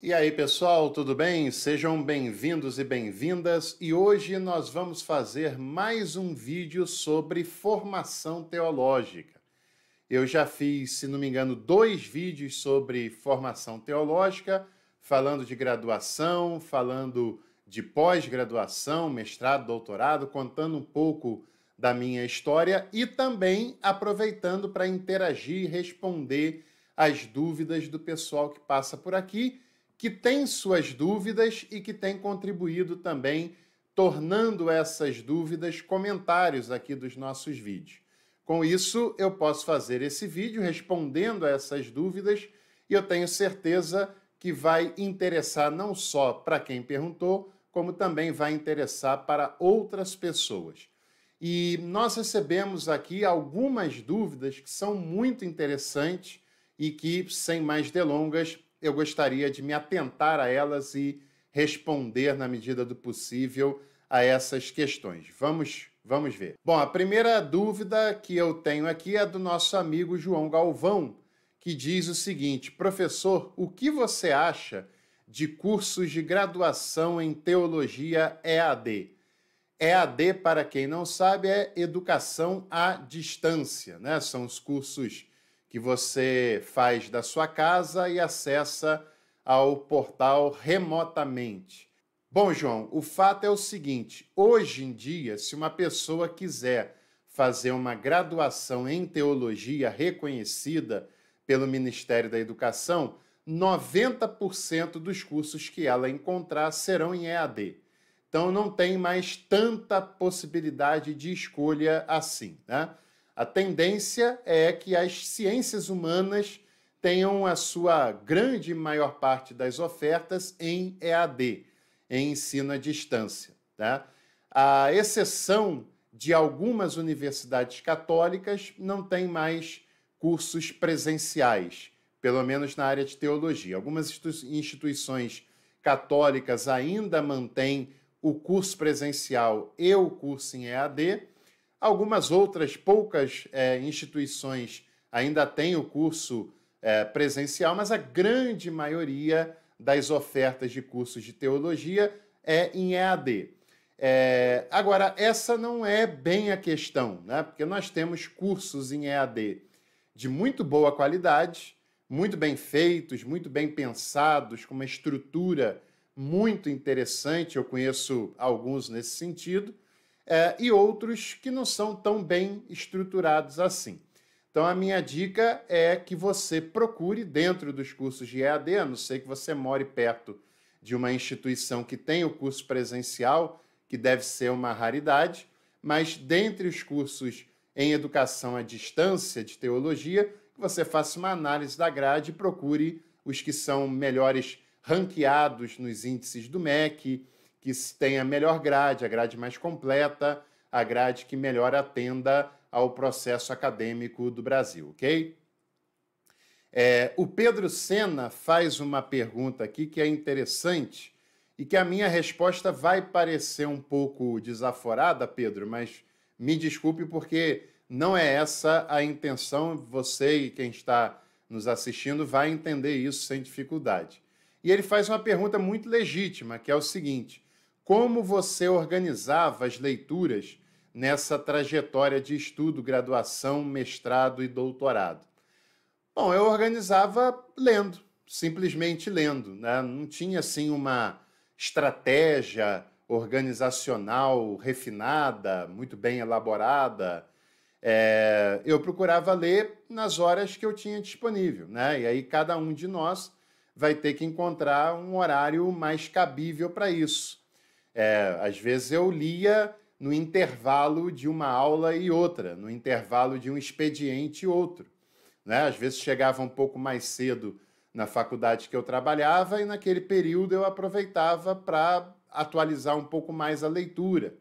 E aí, pessoal, tudo bem? Sejam bem-vindos e bem-vindas. E hoje nós vamos fazer mais um vídeo sobre formação teológica. Eu já fiz, se não me engano, dois vídeos sobre formação teológica, falando de graduação, falando de pós-graduação, mestrado, doutorado, contando um pouco da minha história e também aproveitando para interagir e responder as dúvidas do pessoal que passa por aqui que tem suas dúvidas e que tem contribuído também tornando essas dúvidas comentários aqui dos nossos vídeos. Com isso, eu posso fazer esse vídeo respondendo a essas dúvidas e eu tenho certeza que vai interessar não só para quem perguntou, como também vai interessar para outras pessoas. E nós recebemos aqui algumas dúvidas que são muito interessantes e que, sem mais delongas, eu gostaria de me atentar a elas e responder na medida do possível a essas questões. Vamos, vamos ver. Bom, a primeira dúvida que eu tenho aqui é do nosso amigo João Galvão, que diz o seguinte: "Professor, o que você acha de cursos de graduação em teologia EAD?" EAD, para quem não sabe, é educação à distância, né? São os cursos que você faz da sua casa e acessa ao portal remotamente. Bom, João, o fato é o seguinte: hoje em dia, se uma pessoa quiser fazer uma graduação em teologia reconhecida pelo Ministério da Educação, 90% dos cursos que ela encontrar serão em EAD. Então não tem mais tanta possibilidade de escolha assim, né? A tendência é que as ciências humanas tenham a sua grande maior parte das ofertas em EAD, em ensino à distância. Tá? A exceção de algumas universidades católicas não tem mais cursos presenciais, pelo menos na área de teologia. Algumas instituições católicas ainda mantêm o curso presencial e o curso em EAD, Algumas outras poucas é, instituições ainda têm o curso é, presencial, mas a grande maioria das ofertas de cursos de teologia é em EAD. É, agora, essa não é bem a questão, né? porque nós temos cursos em EAD de muito boa qualidade, muito bem feitos, muito bem pensados, com uma estrutura muito interessante. Eu conheço alguns nesse sentido é, e outros que não são tão bem estruturados assim. Então, a minha dica é que você procure, dentro dos cursos de EAD, a não ser que você more perto de uma instituição que tem o curso presencial, que deve ser uma raridade, mas dentre os cursos em educação à distância, de teologia, você faça uma análise da grade e procure os que são melhores ranqueados nos índices do MEC, que tenha melhor grade, a grade mais completa, a grade que melhor atenda ao processo acadêmico do Brasil, ok? É, o Pedro Sena faz uma pergunta aqui que é interessante e que a minha resposta vai parecer um pouco desaforada, Pedro, mas me desculpe porque não é essa a intenção. Você e quem está nos assistindo vai entender isso sem dificuldade. E ele faz uma pergunta muito legítima, que é o seguinte: como você organizava as leituras nessa trajetória de estudo, graduação, mestrado e doutorado? Bom, eu organizava lendo, simplesmente lendo. Né? Não tinha assim uma estratégia organizacional refinada, muito bem elaborada. É, eu procurava ler nas horas que eu tinha disponível, né? E aí cada um de nós vai ter que encontrar um horário mais cabível para isso. É, às vezes eu lia no intervalo de uma aula e outra, no intervalo de um expediente e outro. Né? Às vezes chegava um pouco mais cedo na faculdade que eu trabalhava e naquele período eu aproveitava para atualizar um pouco mais a leitura.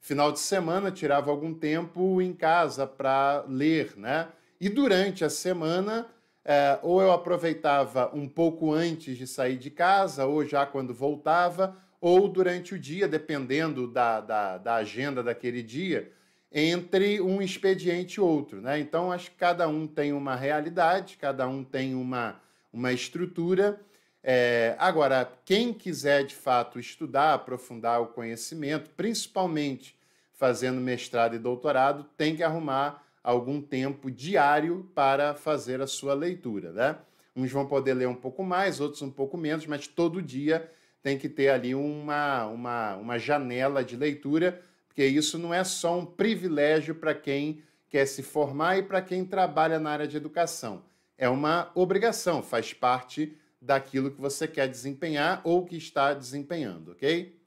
Final de semana tirava algum tempo em casa para ler, né? E durante a semana é, ou eu aproveitava um pouco antes de sair de casa ou já quando voltava ou durante o dia, dependendo da, da, da agenda daquele dia, entre um expediente e outro. Né? Então, acho que cada um tem uma realidade, cada um tem uma, uma estrutura. É, agora, quem quiser de fato estudar, aprofundar o conhecimento, principalmente fazendo mestrado e doutorado, tem que arrumar algum tempo diário para fazer a sua leitura. Né? Uns vão poder ler um pouco mais, outros um pouco menos, mas todo dia tem que ter ali uma, uma, uma janela de leitura, porque isso não é só um privilégio para quem quer se formar e para quem trabalha na área de educação. É uma obrigação, faz parte daquilo que você quer desempenhar ou que está desempenhando, ok?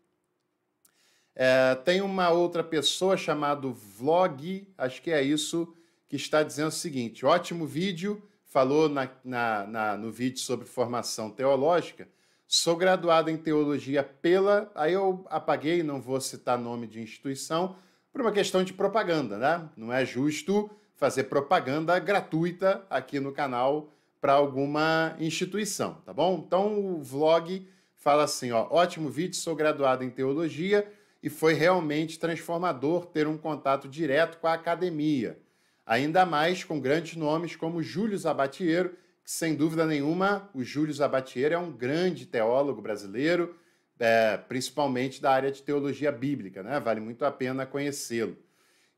É, tem uma outra pessoa chamado Vlog, acho que é isso, que está dizendo o seguinte: ótimo vídeo, falou na, na, na, no vídeo sobre formação teológica, Sou graduado em teologia pela. Aí eu apaguei, não vou citar nome de instituição, por uma questão de propaganda, né? Não é justo fazer propaganda gratuita aqui no canal para alguma instituição, tá bom? Então o vlog fala assim, ó, ótimo vídeo, sou graduado em teologia e foi realmente transformador ter um contato direto com a academia, ainda mais com grandes nomes como Júlio Zabatiero sem dúvida nenhuma, o Júlio Zabatier é um grande teólogo brasileiro, é, principalmente da área de teologia bíblica, né? Vale muito a pena conhecê-lo.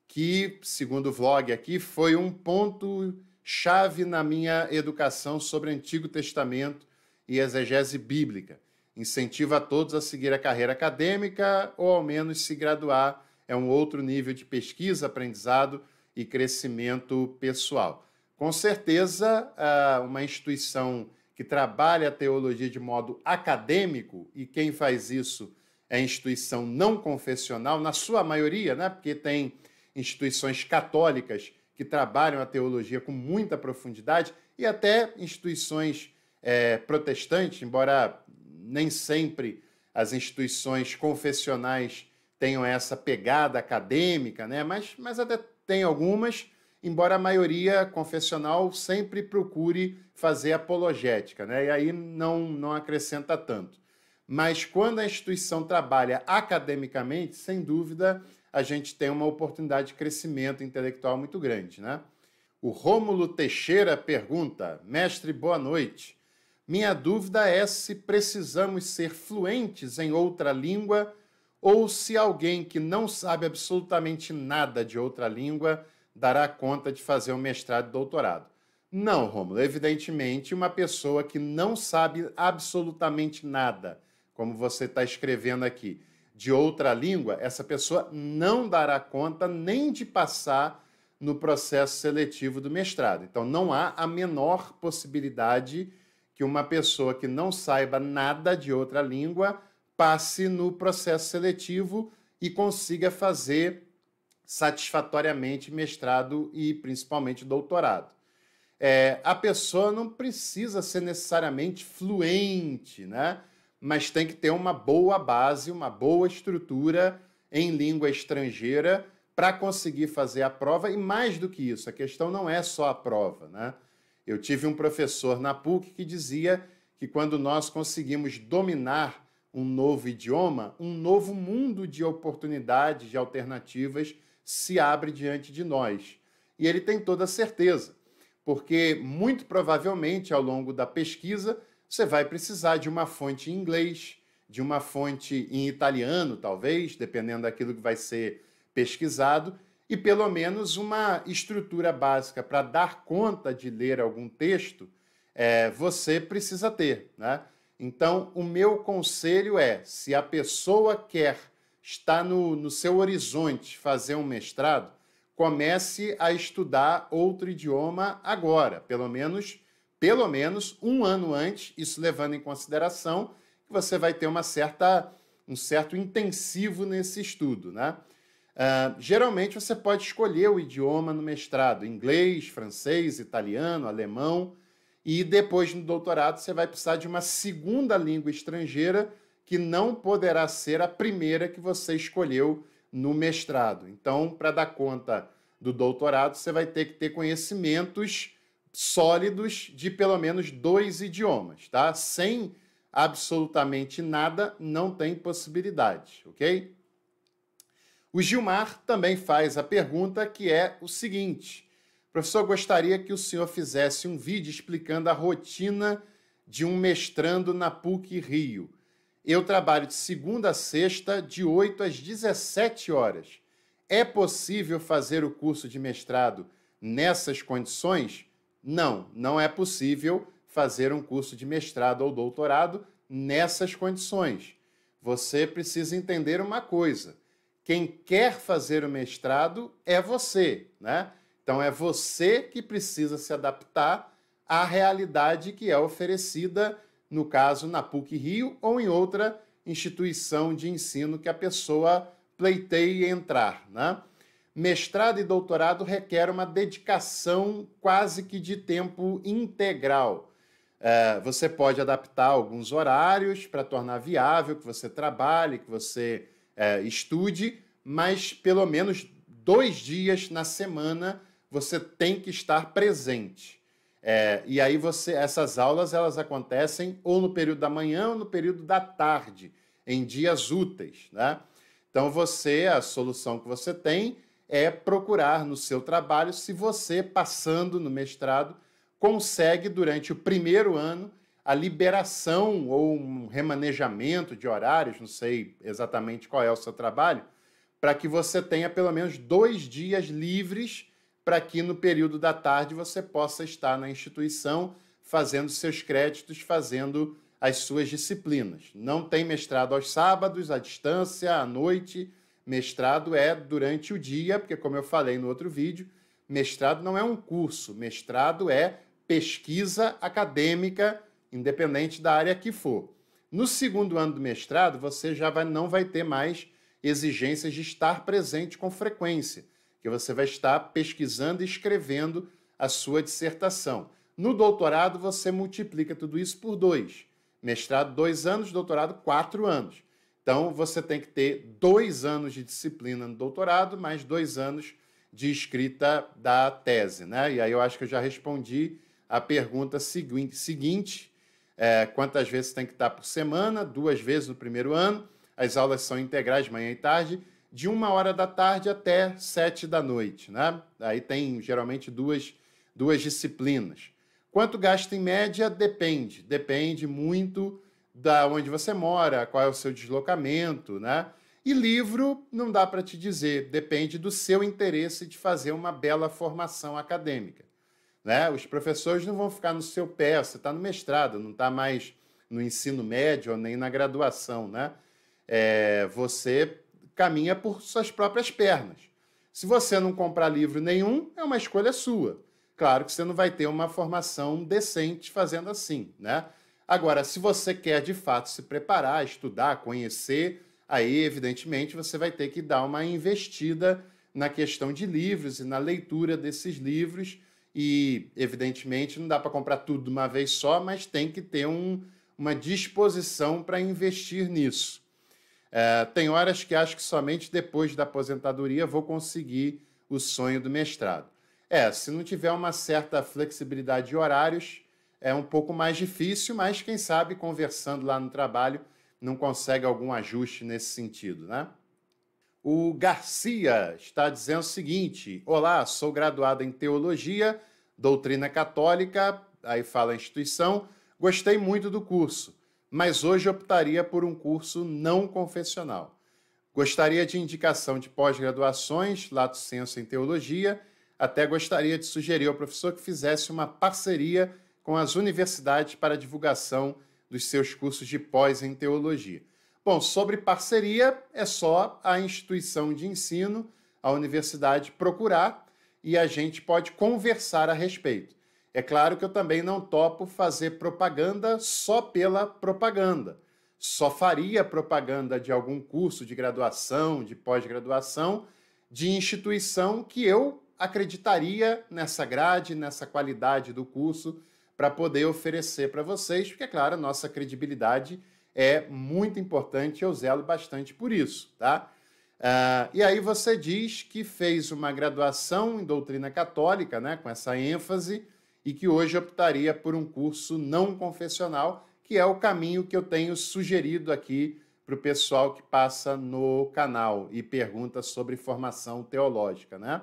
Que, segundo o vlog aqui, foi um ponto chave na minha educação sobre Antigo Testamento e exegese bíblica. Incentiva a todos a seguir a carreira acadêmica ou ao menos se graduar. É um outro nível de pesquisa, aprendizado e crescimento pessoal. Com certeza, ah, uma instituição que trabalha a teologia de modo acadêmico, e quem faz isso é a instituição não confessional, na sua maioria, né? porque tem instituições católicas que trabalham a teologia com muita profundidade, e até instituições é, protestantes, embora nem sempre as instituições confessionais tenham essa pegada acadêmica, né? mas, mas até tem algumas embora a maioria confessional sempre procure fazer apologética, né? e aí não, não acrescenta tanto. Mas quando a instituição trabalha academicamente, sem dúvida, a gente tem uma oportunidade de crescimento intelectual muito grande. Né? O Rômulo Teixeira pergunta: Mestre, boa noite. Minha dúvida é se precisamos ser fluentes em outra língua ou se alguém que não sabe absolutamente nada de outra língua dará conta de fazer um mestrado e doutorado. Não, Romulo, evidentemente uma pessoa que não sabe absolutamente nada, como você está escrevendo aqui, de outra língua, essa pessoa não dará conta nem de passar no processo seletivo do mestrado. Então não há a menor possibilidade que uma pessoa que não saiba nada de outra língua passe no processo seletivo e consiga fazer satisfatoriamente mestrado e principalmente doutorado. É, a pessoa não precisa ser necessariamente fluente, né? mas tem que ter uma boa base, uma boa estrutura em língua estrangeira para conseguir fazer a prova. E mais do que isso, a questão não é só a prova. Né? Eu tive um professor na PUC que dizia que quando nós conseguimos dominar um novo idioma, um novo mundo de oportunidades, de alternativas se abre diante de nós. E ele tem toda a certeza, porque muito provavelmente ao longo da pesquisa você vai precisar de uma fonte em inglês, de uma fonte em italiano, talvez, dependendo daquilo que vai ser pesquisado, e pelo menos uma estrutura básica para dar conta de ler algum texto, é, você precisa ter. Né? Então, o meu conselho é: se a pessoa quer está no, no seu horizonte fazer um mestrado, comece a estudar outro idioma agora, pelo menos pelo menos um ano antes, isso levando em consideração que você vai ter uma certa, um certo intensivo nesse estudo. Né? Uh, geralmente você pode escolher o idioma no mestrado, inglês, francês, italiano, alemão, e depois no doutorado você vai precisar de uma segunda língua estrangeira que não poderá ser a primeira que você escolheu no mestrado. Então, para dar conta do doutorado, você vai ter que ter conhecimentos sólidos de pelo menos dois idiomas, tá? Sem absolutamente nada, não tem possibilidade, ok? O Gilmar também faz a pergunta que é o seguinte: professor, gostaria que o senhor fizesse um vídeo explicando a rotina de um mestrando na PUC Rio. Eu trabalho de segunda a sexta, de 8 às 17 horas. É possível fazer o curso de mestrado nessas condições? Não, não é possível fazer um curso de mestrado ou doutorado nessas condições. Você precisa entender uma coisa: quem quer fazer o mestrado é você, né? Então é você que precisa se adaptar à realidade que é oferecida no caso na PUC Rio ou em outra instituição de ensino que a pessoa pleiteie entrar. Né? Mestrado e doutorado requer uma dedicação quase que de tempo integral. É, você pode adaptar alguns horários para tornar viável que você trabalhe, que você é, estude, mas pelo menos dois dias na semana você tem que estar presente. É, e aí você, essas aulas elas acontecem ou no período da manhã ou no período da tarde, em dias úteis, né? Então você, a solução que você tem é procurar no seu trabalho se você passando no mestrado consegue durante o primeiro ano a liberação ou um remanejamento de horários, não sei exatamente qual é o seu trabalho, para que você tenha pelo menos dois dias livres para que no período da tarde você possa estar na instituição fazendo seus créditos, fazendo as suas disciplinas. Não tem mestrado aos sábados, à distância, à noite. Mestrado é durante o dia, porque, como eu falei no outro vídeo, mestrado não é um curso, mestrado é pesquisa acadêmica, independente da área que for. No segundo ano do mestrado, você já vai, não vai ter mais exigências de estar presente com frequência que você vai estar pesquisando e escrevendo a sua dissertação. No doutorado, você multiplica tudo isso por dois. Mestrado, dois anos, doutorado, quatro anos. Então, você tem que ter dois anos de disciplina no doutorado, mais dois anos de escrita da tese. Né? E aí eu acho que eu já respondi a pergunta seguinte: é, quantas vezes tem que estar por semana? Duas vezes no primeiro ano. As aulas são integrais, manhã e tarde de uma hora da tarde até sete da noite. Né? Aí tem geralmente duas, duas disciplinas. Quanto gasta em média? Depende. Depende muito da onde você mora, qual é o seu deslocamento, né? E livro não dá para te dizer, depende do seu interesse de fazer uma bela formação acadêmica. Né? Os professores não vão ficar no seu pé, você está no mestrado, não está mais no ensino médio nem na graduação. Né? É, você caminha por suas próprias pernas. Se você não comprar livro nenhum, é uma escolha sua. Claro que você não vai ter uma formação decente fazendo assim, né? Agora, se você quer de fato se preparar, estudar, conhecer, aí evidentemente você vai ter que dar uma investida na questão de livros e na leitura desses livros. E evidentemente não dá para comprar tudo de uma vez só, mas tem que ter um, uma disposição para investir nisso. É, tem horas que acho que somente depois da aposentadoria vou conseguir o sonho do mestrado. É, se não tiver uma certa flexibilidade de horários, é um pouco mais difícil, mas quem sabe conversando lá no trabalho não consegue algum ajuste nesse sentido, né? O Garcia está dizendo o seguinte: Olá, sou graduado em teologia, doutrina católica, aí fala a instituição, gostei muito do curso mas hoje optaria por um curso não confessional. Gostaria de indicação de pós-graduações, lato senso em teologia, até gostaria de sugerir ao professor que fizesse uma parceria com as universidades para divulgação dos seus cursos de pós em teologia. Bom, sobre parceria, é só a instituição de ensino, a universidade procurar e a gente pode conversar a respeito. É claro que eu também não topo fazer propaganda só pela propaganda. Só faria propaganda de algum curso de graduação, de pós-graduação, de instituição que eu acreditaria nessa grade, nessa qualidade do curso, para poder oferecer para vocês, porque, é claro, a nossa credibilidade é muito importante, eu zelo bastante por isso, tá? Uh, e aí você diz que fez uma graduação em doutrina católica, né, com essa ênfase, e que hoje optaria por um curso não confessional, que é o caminho que eu tenho sugerido aqui para o pessoal que passa no canal e pergunta sobre formação teológica. Né?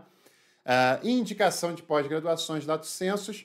Ah, indicação de pós-graduações Lato Censos,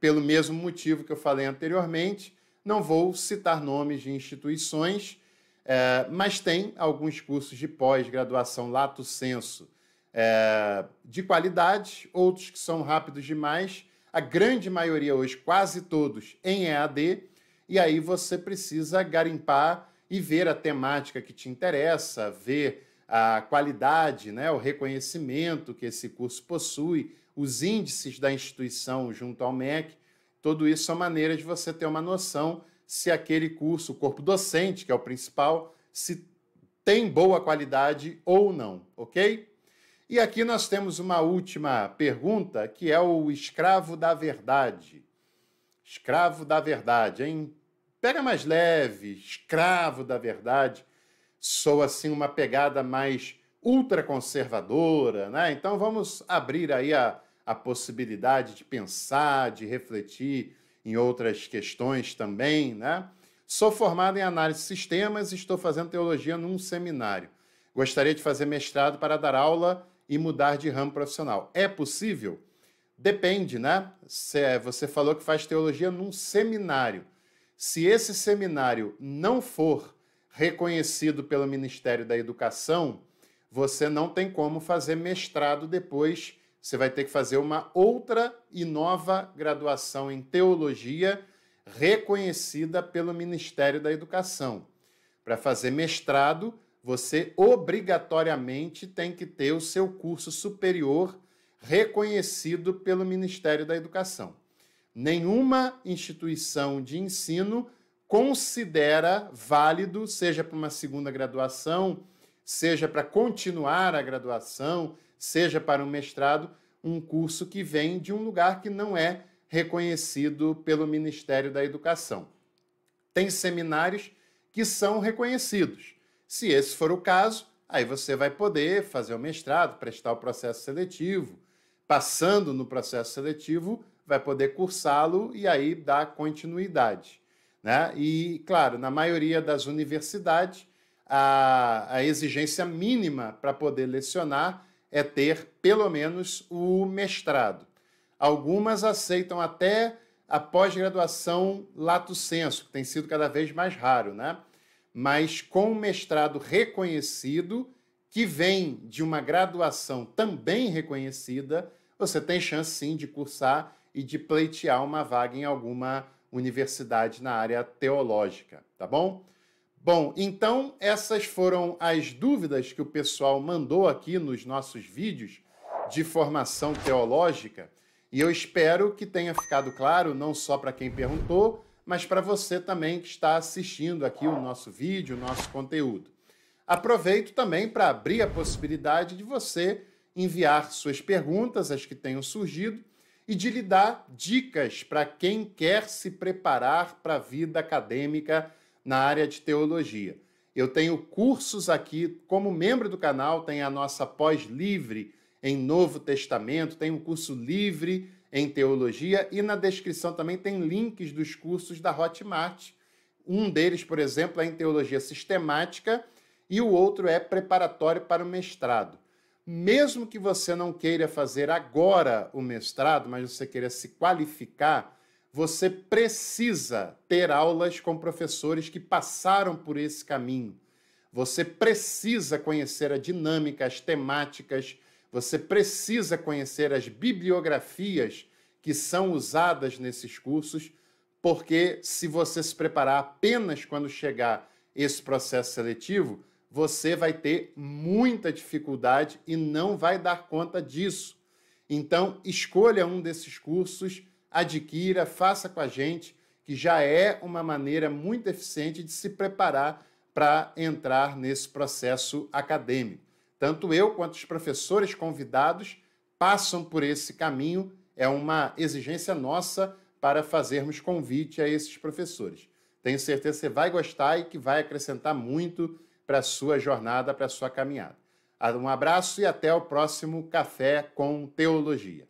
pelo mesmo motivo que eu falei anteriormente, não vou citar nomes de instituições, eh, mas tem alguns cursos de pós-graduação Lato Senso eh, de qualidade, outros que são rápidos demais a grande maioria hoje, quase todos, em EAD, e aí você precisa garimpar e ver a temática que te interessa, ver a qualidade, né, o reconhecimento que esse curso possui, os índices da instituição junto ao MEC, tudo isso é maneira de você ter uma noção se aquele curso, o corpo docente, que é o principal, se tem boa qualidade ou não, ok? E aqui nós temos uma última pergunta, que é o escravo da verdade. Escravo da verdade, hein? Pega mais leve, escravo da verdade. Sou assim uma pegada mais ultraconservadora, né? Então vamos abrir aí a, a possibilidade de pensar, de refletir em outras questões também, né? Sou formado em análise de sistemas e estou fazendo teologia num seminário. Gostaria de fazer mestrado para dar aula e mudar de ramo profissional. É possível? Depende, né? Você falou que faz teologia num seminário. Se esse seminário não for reconhecido pelo Ministério da Educação, você não tem como fazer mestrado depois. Você vai ter que fazer uma outra e nova graduação em teologia reconhecida pelo Ministério da Educação. Para fazer mestrado, você obrigatoriamente tem que ter o seu curso superior reconhecido pelo Ministério da Educação. Nenhuma instituição de ensino considera válido, seja para uma segunda graduação, seja para continuar a graduação, seja para um mestrado, um curso que vem de um lugar que não é reconhecido pelo Ministério da Educação. Tem seminários que são reconhecidos. Se esse for o caso, aí você vai poder fazer o mestrado, prestar o processo seletivo. Passando no processo seletivo, vai poder cursá-lo e aí dar continuidade. Né? E, claro, na maioria das universidades, a, a exigência mínima para poder lecionar é ter pelo menos o mestrado. Algumas aceitam até a pós-graduação lato senso, que tem sido cada vez mais raro, né? mas com um mestrado reconhecido, que vem de uma graduação também reconhecida, você tem chance sim de cursar e de pleitear uma vaga em alguma universidade na área teológica, tá bom? Bom, então essas foram as dúvidas que o pessoal mandou aqui nos nossos vídeos de formação teológica, e eu espero que tenha ficado claro não só para quem perguntou, mas para você também que está assistindo aqui o nosso vídeo, o nosso conteúdo. Aproveito também para abrir a possibilidade de você enviar suas perguntas, as que tenham surgido, e de lhe dar dicas para quem quer se preparar para a vida acadêmica na área de teologia. Eu tenho cursos aqui, como membro do canal, tem a nossa pós livre em Novo Testamento, tem um curso livre em teologia e na descrição também tem links dos cursos da Hotmart. Um deles, por exemplo, é em teologia sistemática e o outro é preparatório para o mestrado. Mesmo que você não queira fazer agora o mestrado, mas você queira se qualificar, você precisa ter aulas com professores que passaram por esse caminho. Você precisa conhecer a dinâmica, as temáticas, você precisa conhecer as bibliografias que são usadas nesses cursos, porque se você se preparar apenas quando chegar esse processo seletivo, você vai ter muita dificuldade e não vai dar conta disso. Então, escolha um desses cursos, adquira, faça com a gente, que já é uma maneira muito eficiente de se preparar para entrar nesse processo acadêmico. Tanto eu quanto os professores convidados passam por esse caminho, é uma exigência nossa para fazermos convite a esses professores. Tenho certeza que você vai gostar e que vai acrescentar muito para a sua jornada, para a sua caminhada. Um abraço e até o próximo Café com Teologia.